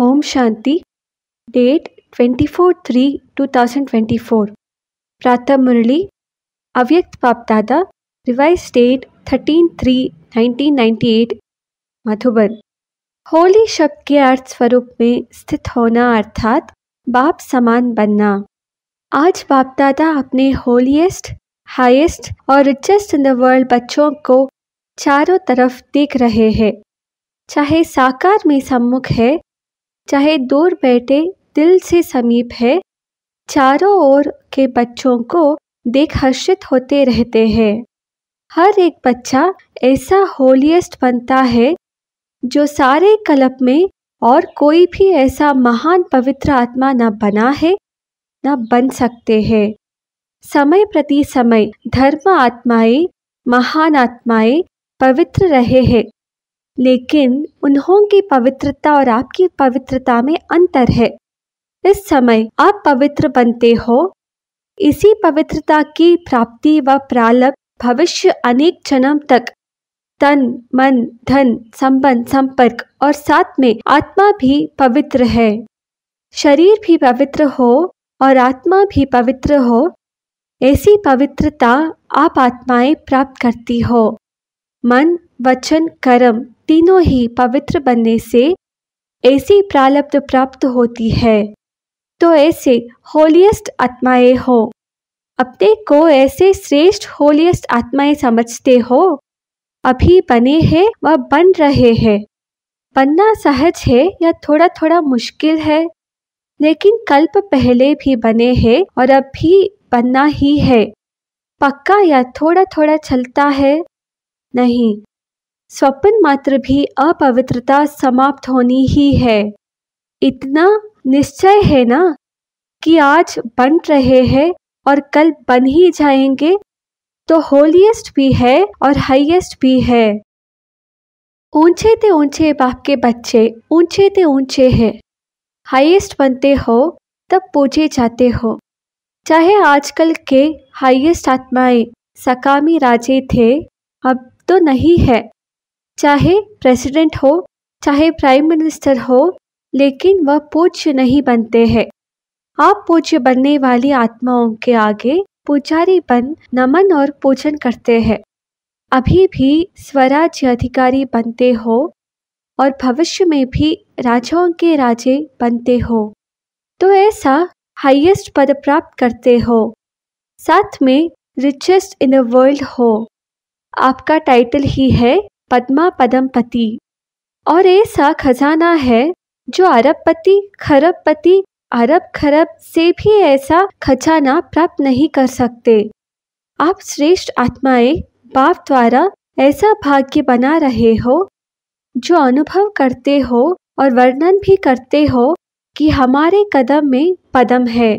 ओम शांति date twenty four three two thousand twenty four प्रातः मुरली अव्यक्त पापदादा revise date thirteen three nineteen ninety eight Madhuban Holi शब्द के अर्थ स्वरूप में स्थित होना अर्थात बाप समान बनना आज बाप दादा अपने होलीएस्ट हाईएस्ट और रिचेस्ट इन द वर्ल्ड बच्चों को चारों तरफ देख रहे हैं चाहे साकार में सम्मुख है चाहे दूर बैठे दिल से समीप है चारों ओर के बच्चों को देख हर्षित होते रहते हैं हर एक बच्चा ऐसा होलियस्ट बनता है जो सारे कलप में और कोई भी ऐसा महान पवित्र आत्मा न बना है न बन सकते हैं समय प्रति समय धर्म आत्माएं महान आत्माएं पवित्र रहे हैं लेकिन उन्होंने पवित्रता और आपकी पवित्रता में अंतर है इस समय आप पवित्र बनते हो इसी पवित्रता की प्राप्ति व प्रालप भविष्य अनेक जन्म तक तन मन धन संबंध संपर्क और साथ में आत्मा भी पवित्र है शरीर भी पवित्र हो और आत्मा भी पवित्र हो ऐसी पवित्रता आप आत्माएं प्राप्त करती हो मन वचन कर्म तीनों ही पवित्र बनने से ऐसी प्रालब्ध प्राप्त होती है तो ऐसे होलियस्ट आत्माएं हो अपने को ऐसे श्रेष्ठ होलियस्ट आत्माएं समझते हो अभी बने हैं व बन रहे हैं बनना सहज है या थोड़ा थोड़ा मुश्किल है लेकिन कल्प पहले भी बने हैं और अब भी बनना ही है पक्का या थोड़ा थोड़ा चलता है नहीं स्वप्न मात्र भी अपवित्रता समाप्त होनी ही है इतना निश्चय है ना कि आज बन रहे हैं और कल बन ही जाएंगे तो होलीस्ट भी है और हाईएस्ट भी है ऊंचे ते ऊंचे बाप के बच्चे ऊंचे ते ऊंचे हैं हाईएस्ट बनते हो तब पूजे जाते हो चाहे आजकल के हाईएस्ट आत्माएं सकामी राजे थे अब तो नहीं है चाहे प्रेसिडेंट हो चाहे प्राइम मिनिस्टर हो लेकिन वह पूज्य नहीं बनते हैं आप पूज्य बनने वाली आत्माओं के आगे पुजारी बन नमन और पूजन करते हैं अभी भी स्वराज्य अधिकारी बनते हो और भविष्य में भी राजाओं के राजे बनते हो तो ऐसा हाईएस्ट पद प्राप्त करते हो साथ में रिचेस्ट इन द वर्ल्ड हो आपका टाइटल ही है पद्मा पति और ऐसा खजाना है जो अरब पति खरब पति अरब खरब से भी ऐसा खजाना प्राप्त नहीं कर सकते आप श्रेष्ठ आत्माएं बाप द्वारा ऐसा भाग्य बना रहे हो जो अनुभव करते हो और वर्णन भी करते हो कि हमारे कदम में पदम है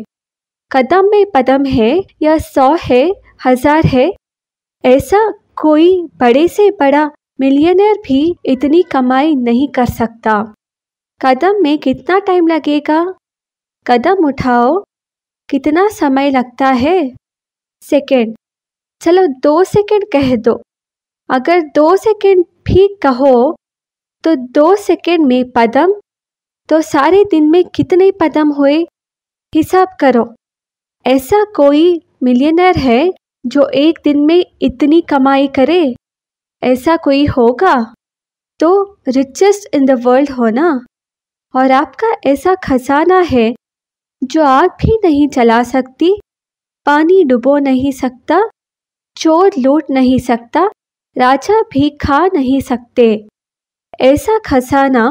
कदम में पदम है या सौ है हजार है ऐसा कोई बड़े से बड़ा मिलियनर भी इतनी कमाई नहीं कर सकता कदम में कितना टाइम लगेगा कदम उठाओ कितना समय लगता है सेकेंड चलो दो सेकेंड कह दो अगर दो सेकेंड भी कहो तो दो सेकेंड में पदम तो सारे दिन में कितने पदम हुए हिसाब करो ऐसा कोई मिलियनर है जो एक दिन में इतनी कमाई करे ऐसा कोई होगा तो रिचेस्ट इन द वर्ल्ड हो ना और आपका ऐसा खजाना है जो आग भी नहीं चला सकती पानी डुबो नहीं सकता चोर लूट नहीं सकता राजा भी खा नहीं सकते ऐसा खजाना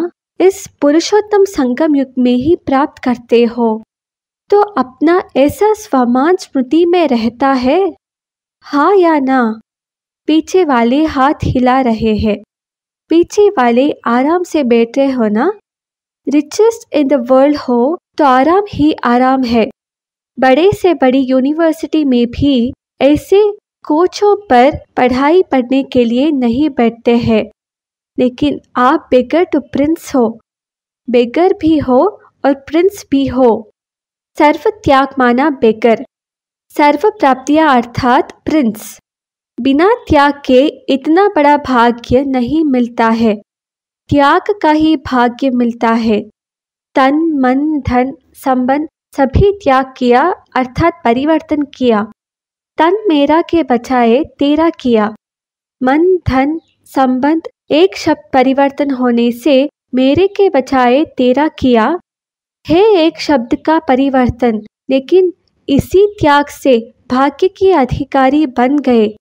इस पुरुषोत्तम संगम युग में ही प्राप्त करते हो तो अपना ऐसा स्वमान स्मृति में रहता है हाँ या ना पीछे वाले हाथ हिला रहे हैं पीछे वाले आराम से बैठे हो ना रिचेस्ट इन द वर्ल्ड हो तो आराम ही आराम है बड़े से बड़ी यूनिवर्सिटी में भी ऐसे कोचों पर पढ़ाई पढ़ने के लिए नहीं बैठते हैं लेकिन आप बेगर टू प्रिंस हो बेगर भी हो और प्रिंस भी हो सर्व त्याग माना बेगर सर्व प्राप्तियां अर्थात प्रिंस बिना त्याग के इतना बड़ा भाग्य नहीं मिलता है त्याग का ही भाग्य मिलता है तन मन धन संबंध सभी त्याग किया अर्थात परिवर्तन किया तन मेरा के बचाए तेरा किया मन धन संबंध एक शब्द परिवर्तन होने से मेरे के बचाए तेरा किया है एक शब्द का परिवर्तन लेकिन इसी त्याग से भाग्य के अधिकारी बन गए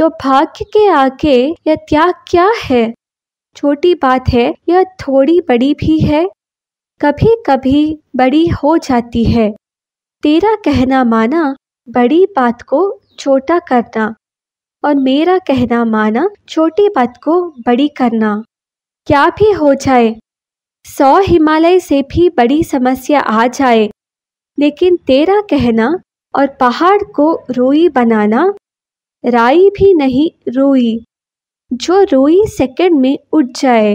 तो भाग्य के आगे यह त्याग क्या है छोटी बात है यह थोड़ी बड़ी भी है कभी कभी बड़ी हो जाती है तेरा कहना माना बड़ी बात को छोटा करना और मेरा कहना माना छोटी बात को बड़ी करना क्या भी हो जाए सौ हिमालय से भी बड़ी समस्या आ जाए लेकिन तेरा कहना और पहाड़ को रोई बनाना राई भी नहीं रोई जो रोई सेकंड में उठ जाए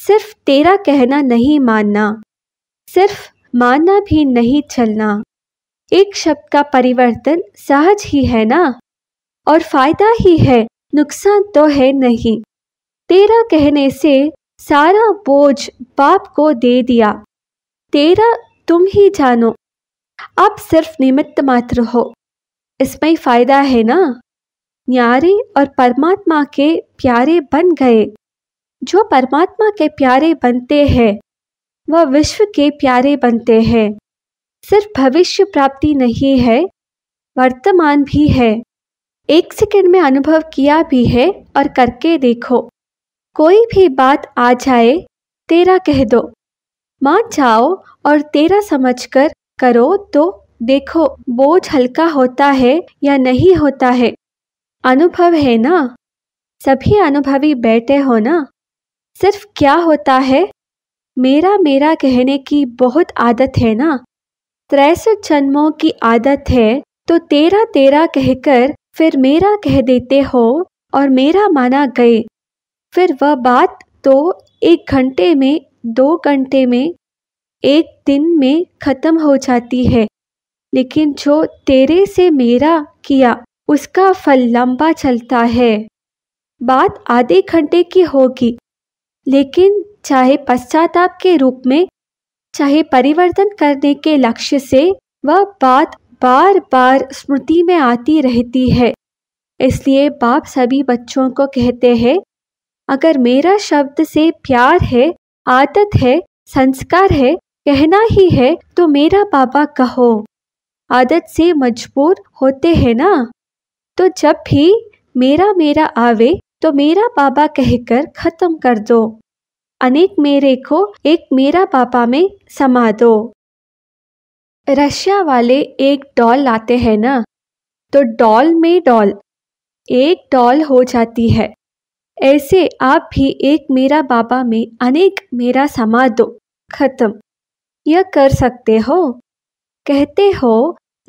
सिर्फ तेरा कहना नहीं मानना सिर्फ मानना भी नहीं चलना एक शब्द का परिवर्तन सहज ही है ना और फायदा ही है नुकसान तो है नहीं तेरा कहने से सारा बोझ बाप को दे दिया तेरा तुम ही जानो आप सिर्फ निमित्त मात्र हो इसमें फायदा है ना न्यारे और परमात्मा के प्यारे बन गए जो परमात्मा के प्यारे बनते हैं वह विश्व के प्यारे बनते हैं सिर्फ भविष्य प्राप्ति नहीं है वर्तमान भी है एक सेकंड में अनुभव किया भी है और करके देखो कोई भी बात आ जाए तेरा कह दो मान जाओ और तेरा समझकर करो तो देखो बोझ हल्का होता है या नहीं होता है अनुभव है ना सभी अनुभवी बैठे हो ना सिर्फ क्या होता है मेरा मेरा कहने की बहुत आदत है ना त्रैसठ जन्मों की आदत है तो तेरा तेरा कहकर फिर मेरा कह देते हो और मेरा माना गए फिर वह बात तो एक घंटे में दो घंटे में एक दिन में ख़त्म हो जाती है लेकिन जो तेरे से मेरा किया उसका फल लंबा चलता है बात आधे घंटे की होगी लेकिन चाहे पश्चाताप के रूप में चाहे परिवर्तन करने के लक्ष्य से वह बात बार बार स्मृति में आती रहती है इसलिए बाप सभी बच्चों को कहते हैं अगर मेरा शब्द से प्यार है आदत है संस्कार है कहना ही है तो मेरा बाबा कहो आदत से मजबूर होते हैं ना तो जब भी मेरा मेरा आवे तो मेरा बाबा कहकर खत्म कर दो अनेक मेरे को एक मेरा बाबा में समा दो रशिया वाले एक डॉल लाते हैं ना तो डॉल में डॉल एक डॉल हो जाती है ऐसे आप भी एक मेरा बाबा में अनेक मेरा समा दो खत्म यह कर सकते हो कहते हो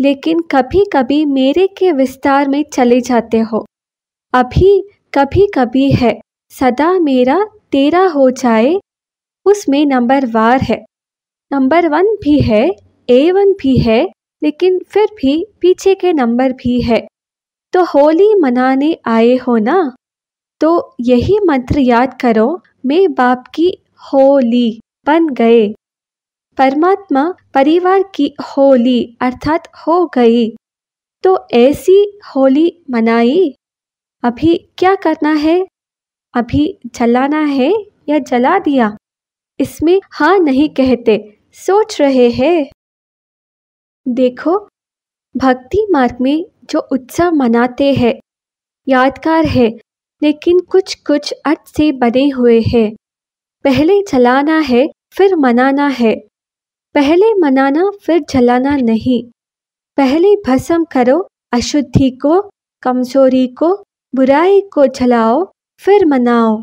लेकिन कभी कभी मेरे के विस्तार में चले जाते हो अभी कभी कभी है सदा मेरा तेरा हो जाए उसमें नंबर वार है नंबर वन भी है ए वन भी है लेकिन फिर भी पीछे के नंबर भी है तो होली मनाने आए हो ना तो यही मंत्र याद करो मैं बाप की होली बन गए परमात्मा परिवार की होली अर्थात हो गई तो ऐसी होली मनाई अभी क्या करना है अभी जलाना है या जला दिया इसमें हाँ नहीं कहते सोच रहे हैं देखो भक्ति मार्ग में जो उत्सव मनाते हैं यादगार है लेकिन कुछ कुछ अर्थ से बने हुए हैं पहले चलाना है फिर मनाना है पहले मनाना फिर जलाना नहीं पहले भस्म करो अशुद्धि को कमजोरी को बुराई को जलाओ फिर मनाओ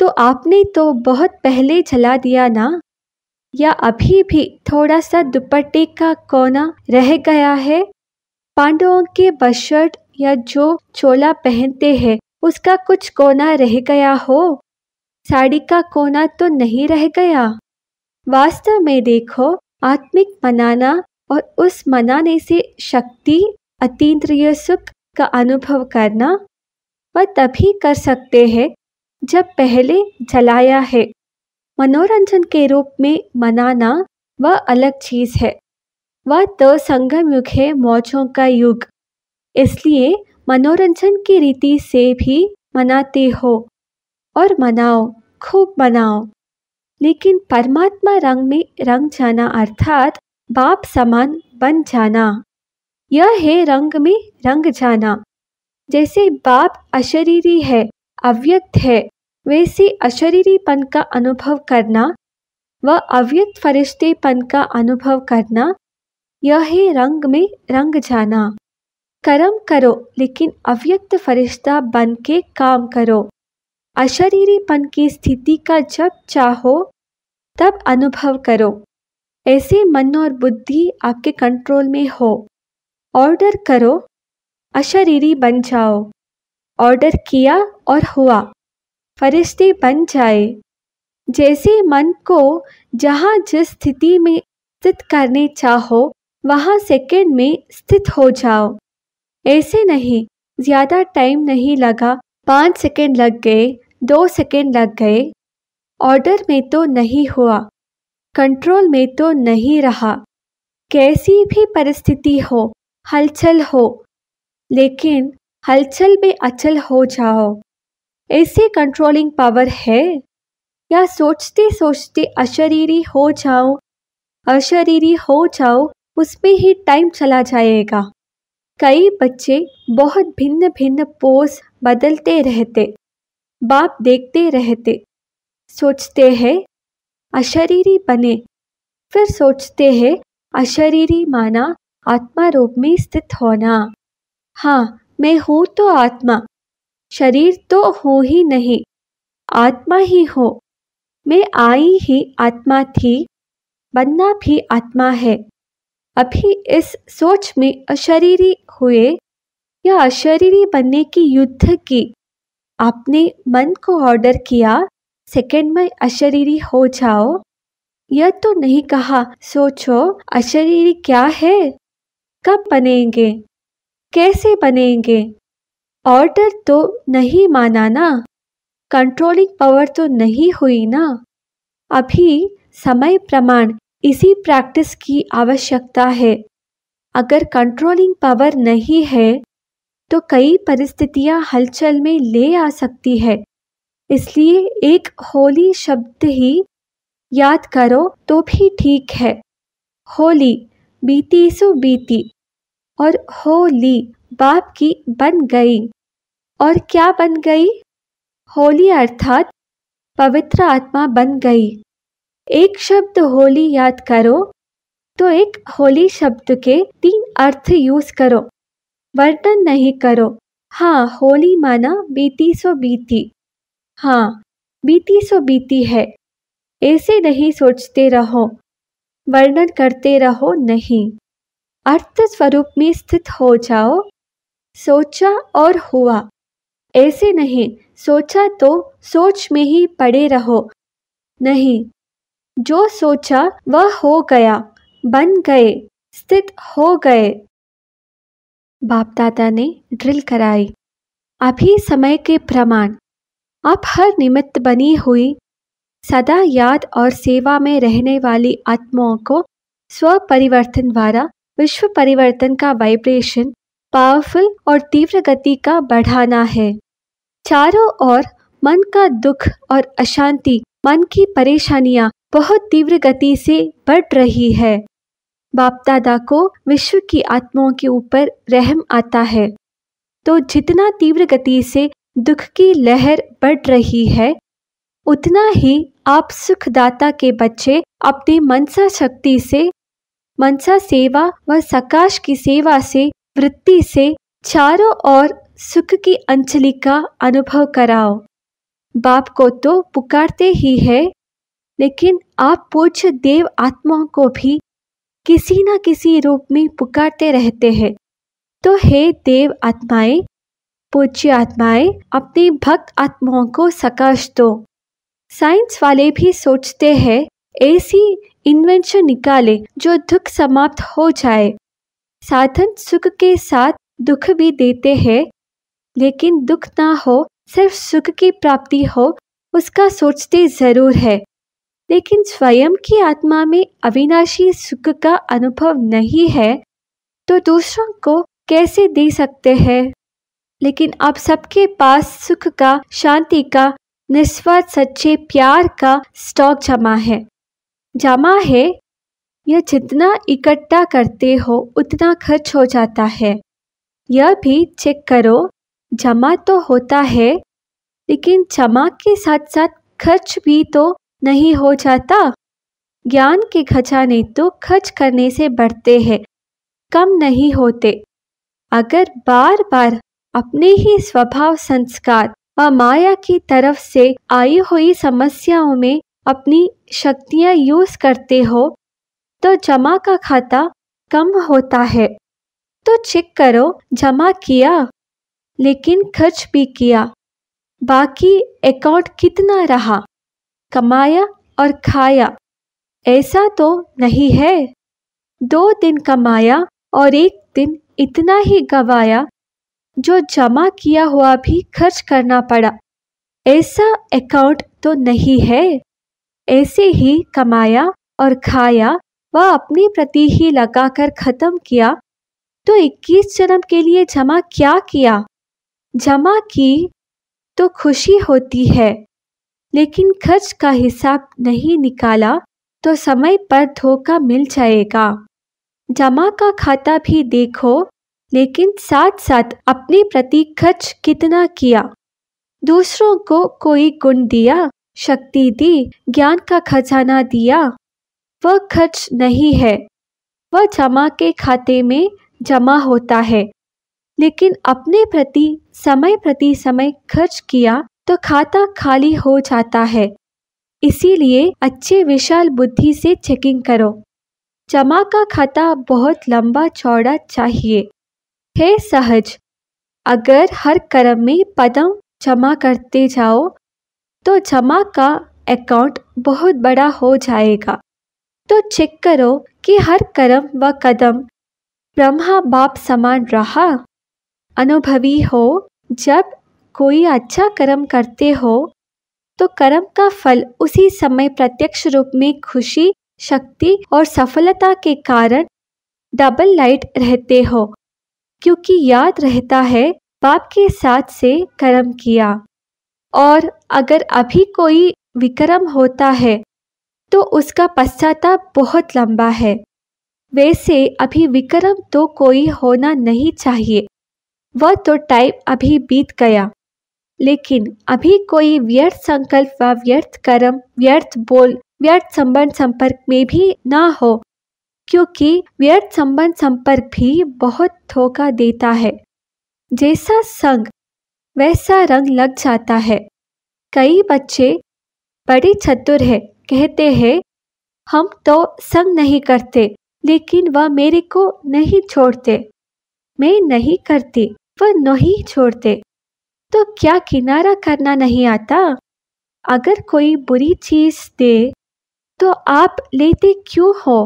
तो आपने तो बहुत पहले जला दिया ना या अभी भी थोड़ा सा दुपट्टे का कोना रह गया है पांडवों के बशर्ट या जो चोला पहनते हैं उसका कुछ कोना रह गया हो साड़ी का कोना तो नहीं रह गया वास्तव में देखो आत्मिक मनाना और उस मनाने से शक्ति अतीन्द्रिय सुख का अनुभव करना वह तभी कर सकते हैं जब पहले जलाया है मनोरंजन के रूप में मनाना वह अलग चीज़ है वह तो संगम युग है मौजों का युग इसलिए मनोरंजन की रीति से भी मनाते हो और मनाओ खूब मनाओ लेकिन परमात्मा रंग में रंग जाना अर्थात बाप समान बन जाना यह है रंग में रंग जाना जैसे बाप अशरीरी है अव्यक्त है वैसे अशरीरीपन का अनुभव करना व अव्यक्त फरिश्तेपन का अनुभव करना यह है रंग में रंग जाना कर्म करो लेकिन अव्यक्त फरिश्ता बन के काम करो अशरीरीपन की स्थिति का जब चाहो तब अनुभव करो ऐसे मन और बुद्धि आपके कंट्रोल में हो ऑर्डर करो अशरीरी बन जाओ ऑर्डर किया और हुआ फरिश्ते बन जाए जैसे मन को जहाँ जिस स्थिति में स्थित करने चाहो वहाँ सेकंड में स्थित हो जाओ ऐसे नहीं ज़्यादा टाइम नहीं लगा पाँच सेकंड लग गए दो सेकेंड लग गए ऑर्डर में तो नहीं हुआ कंट्रोल में तो नहीं रहा कैसी भी परिस्थिति हो हलचल हो लेकिन हलचल में अचल हो जाओ ऐसे कंट्रोलिंग पावर है या सोचते सोचते अशरीरी हो जाओ अशरीरी हो जाओ उसमें ही टाइम चला जाएगा कई बच्चे बहुत भिन्न भिन्न पोज बदलते रहते बाप देखते रहते सोचते हैं अशरीरी बने फिर सोचते हैं अशरीरी माना आत्मा रूप में स्थित होना हाँ मैं हूँ तो आत्मा शरीर तो हो ही नहीं आत्मा ही हो मैं आई ही आत्मा थी बनना भी आत्मा है अभी इस सोच में अशरीरी हुए या अशरीरी बनने की युद्ध की आपने मन को ऑर्डर किया सेकंड में अशरीरी हो जाओ यह तो नहीं कहा सोचो अशरीरी क्या है कब बनेंगे कैसे बनेंगे ऑर्डर तो नहीं माना ना कंट्रोलिंग पावर तो नहीं हुई ना अभी समय प्रमाण इसी प्रैक्टिस की आवश्यकता है अगर कंट्रोलिंग पावर नहीं है तो कई परिस्थितियां हलचल में ले आ सकती है इसलिए एक होली शब्द ही याद करो तो भी ठीक है होली बीती सो बीती और होली बाप की बन गई और क्या बन गई होली अर्थात पवित्र आत्मा बन गई एक शब्द होली याद करो तो एक होली शब्द के तीन अर्थ यूज करो वर्तन नहीं करो हाँ होली माना बीती सो बीती हाँ बीती सो बीती है ऐसे नहीं सोचते रहो वर्णन करते रहो नहीं अर्थ स्वरूप में स्थित हो जाओ सोचा और हुआ ऐसे नहीं सोचा तो सोच में ही पड़े रहो नहीं जो सोचा वह हो गया बन गए स्थित हो गए बाप दादा ने ड्रिल कराई अभी समय के प्रमाण आप हर निमित्त बनी हुई सदा याद और सेवा में रहने वाली आत्माओं को स्व परिवर्तन द्वारा विश्व परिवर्तन का वाइब्रेशन पावरफुल और तीव्र गति का बढ़ाना है चारों ओर मन का दुख और अशांति मन की परेशानियां बहुत तीव्र गति से बढ़ रही है बाप दादा को विश्व की आत्माओं के ऊपर रहम आता है तो जितना तीव्र गति से दुख की लहर बढ़ रही है उतना ही आप सुखदाता के बच्चे अपनी मनसा शक्ति से मनसा सेवा व सकाश की सेवा से वृत्ति से चारों ओर सुख की अंचली का अनुभव कराओ बाप को तो पुकारते ही है लेकिन आप पूछ देव आत्माओं को भी किसी न किसी रूप में पुकारते रहते हैं तो हे देव आत्माएं पूज्य आत्माएं अपने भक्त आत्माओं को सकाश दो साइंस वाले भी सोचते हैं ऐसी इन्वेंशन निकाले जो दुख समाप्त हो जाए साधन सुख के साथ दुख भी देते हैं लेकिन दुख ना हो सिर्फ सुख की प्राप्ति हो उसका सोचते ज़रूर है लेकिन स्वयं की आत्मा में अविनाशी सुख का अनुभव नहीं है तो दूसरों को कैसे दे सकते हैं लेकिन अब सबके पास सुख का शांति का निस्वार्थ सच्चे प्यार का स्टॉक जमा है जमा है यह जितना इकट्ठा करते हो उतना खर्च हो जाता है यह भी चेक करो जमा तो होता है लेकिन जमा के साथ साथ खर्च भी तो नहीं हो जाता ज्ञान के खजाने तो खर्च करने से बढ़ते हैं कम नहीं होते अगर बार बार अपने ही स्वभाव संस्कार व माया की तरफ से आई हुई समस्याओं में अपनी शक्तियाँ यूज करते हो तो जमा का खाता कम होता है तो चेक करो जमा किया लेकिन खर्च भी किया बाकी अकाउंट कितना रहा कमाया और खाया ऐसा तो नहीं है दो दिन कमाया और एक दिन इतना ही गवाया जो जमा किया हुआ भी खर्च करना पड़ा ऐसा अकाउंट तो नहीं है ऐसे ही कमाया और खाया व अपने प्रति ही लगाकर ख़त्म किया तो 21 जन्म के लिए जमा क्या किया जमा की तो खुशी होती है लेकिन खर्च का हिसाब नहीं निकाला तो समय पर धोखा मिल जाएगा जमा का खाता भी देखो लेकिन साथ साथ अपने प्रति खर्च कितना किया दूसरों को कोई गुण दिया शक्ति दी ज्ञान का खजाना दिया वह खर्च नहीं है वह जमा के खाते में जमा होता है लेकिन अपने प्रति समय प्रति समय खर्च किया तो खाता खाली हो जाता है इसीलिए अच्छे विशाल बुद्धि से चेकिंग करो जमा का खाता बहुत लंबा चौड़ा चाहिए है सहज अगर हर क्रम में पदम जमा करते जाओ तो जमा का अकाउंट बहुत बड़ा हो जाएगा तो चेक करो कि हर कर्म व कदम ब्रह्मा बाप समान रहा अनुभवी हो जब कोई अच्छा कर्म करते हो तो कर्म का फल उसी समय प्रत्यक्ष रूप में खुशी शक्ति और सफलता के कारण डबल लाइट रहते हो क्योंकि याद रहता है पाप के साथ से कर्म किया और अगर अभी कोई विक्रम होता है तो उसका पश्चाताप बहुत लंबा है वैसे अभी विक्रम तो कोई होना नहीं चाहिए वह तो टाइम अभी बीत गया लेकिन अभी कोई व्यर्थ संकल्प व व्यर्थ कर्म व्यर्थ बोल व्यर्थ संबंध संपर्क में भी ना हो क्योंकि व्यर्थ संबंध संपर्क भी बहुत धोखा देता है जैसा संग वैसा रंग लग जाता है कई बच्चे बड़े चतुर है कहते हैं हम तो संग नहीं करते लेकिन वह मेरे को नहीं छोड़ते मैं नहीं करती वह नहीं छोड़ते तो क्या किनारा करना नहीं आता अगर कोई बुरी चीज दे तो आप लेते क्यों हो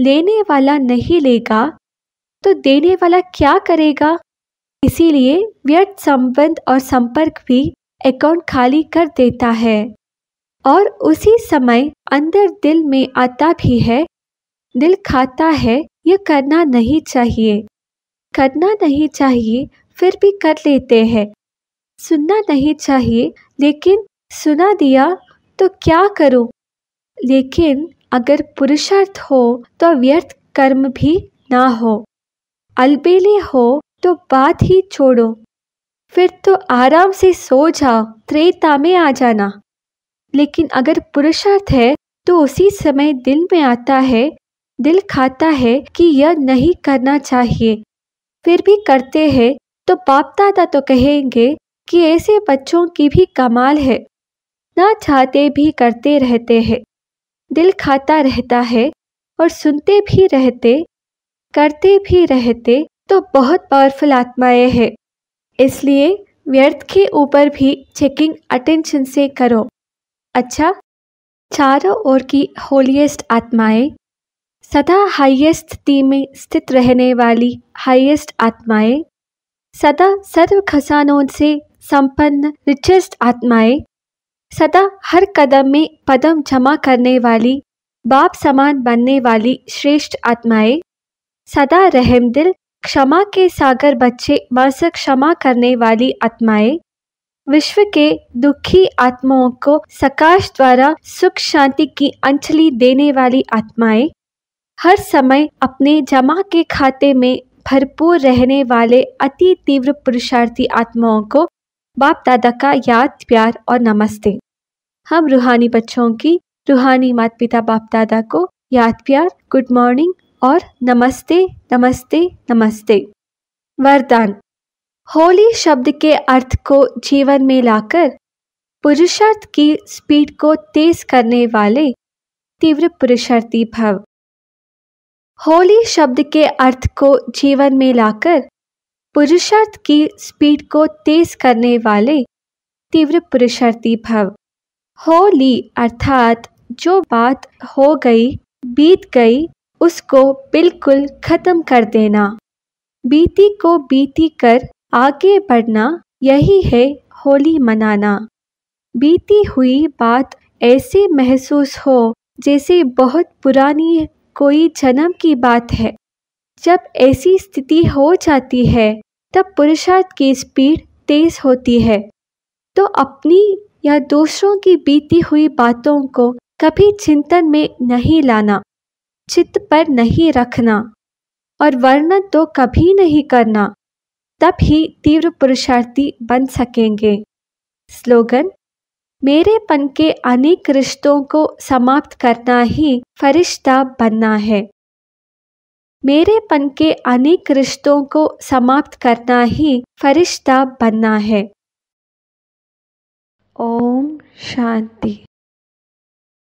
लेने वाला नहीं लेगा तो देने वाला क्या करेगा इसीलिए व्यर्थ संबंध और संपर्क भी अकाउंट खाली कर देता है और उसी समय अंदर दिल में आता भी है दिल खाता है ये करना नहीं चाहिए करना नहीं चाहिए फिर भी कर लेते हैं सुनना नहीं चाहिए लेकिन सुना दिया तो क्या करूं? लेकिन अगर पुरुषार्थ हो तो व्यर्थ कर्म भी ना हो अलबेले हो तो बात ही छोड़ो फिर तो आराम से सो जाओ त्रेता में आ जाना लेकिन अगर पुरुषार्थ है तो उसी समय दिल में आता है दिल खाता है कि यह नहीं करना चाहिए फिर भी करते हैं तो बाप दादा तो कहेंगे कि ऐसे बच्चों की भी कमाल है ना चाहते भी करते रहते हैं दिल खाता रहता है और सुनते भी रहते करते भी रहते तो बहुत पावरफुल आत्माएं हैं इसलिए व्यर्थ के ऊपर भी चेकिंग अटेंशन से करो अच्छा चारों ओर की होलिएस्ट आत्माएं सदा हाईएस्ट स्थिति में स्थित रहने वाली हाईएस्ट आत्माएं सदा सर्व खसानों से संपन्न रिचेस्ट आत्माएं सदा हर कदम में पदम जमा करने वाली बाप समान बनने वाली श्रेष्ठ आत्माएं सदा दिल क्षमा के सागर बच्चे मरसक क्षमा करने वाली आत्माएं विश्व के दुखी आत्माओं को सकाश द्वारा सुख शांति की अंजलि देने वाली आत्माएं हर समय अपने जमा के खाते में भरपूर रहने वाले अति तीव्र पुरुषार्थी आत्माओं को बाप दादा का याद प्यार और नमस्ते हम रूहानी बच्चों की रूहानी माता पिता बाप दादा को याद प्यार गुड मॉर्निंग और नमस्ते नमस्ते नमस्ते वरदान होली शब्द के अर्थ को जीवन में लाकर पुरुषार्थ की स्पीड को तेज करने वाले तीव्र पुरुषार्थी भव होली शब्द के अर्थ को जीवन में लाकर पुरुषार्थ की स्पीड को तेज करने वाले तीव्र पुरुषार्थी भव हो ली अर्थात जो बात हो गई बीत गई उसको बिल्कुल ख़त्म कर देना बीती को बीती कर आगे बढ़ना यही है होली मनाना बीती हुई बात ऐसे महसूस हो जैसे बहुत पुरानी कोई जन्म की बात है जब ऐसी स्थिति हो जाती है तब पुरुषार्थ की स्पीड तेज़ होती है तो अपनी या दूसरों की बीती हुई बातों को कभी चिंतन में नहीं लाना चित्त पर नहीं रखना और वर्णन तो कभी नहीं करना तब ही तीव्र पुरुषार्थी बन सकेंगे स्लोगन मेरेपन के अनेक रिश्तों को समाप्त करना ही फरिश्ता बनना है मेरेपन के अनेक रिश्तों को समाप्त करना ही फरिश्ता बनना है ओम शांति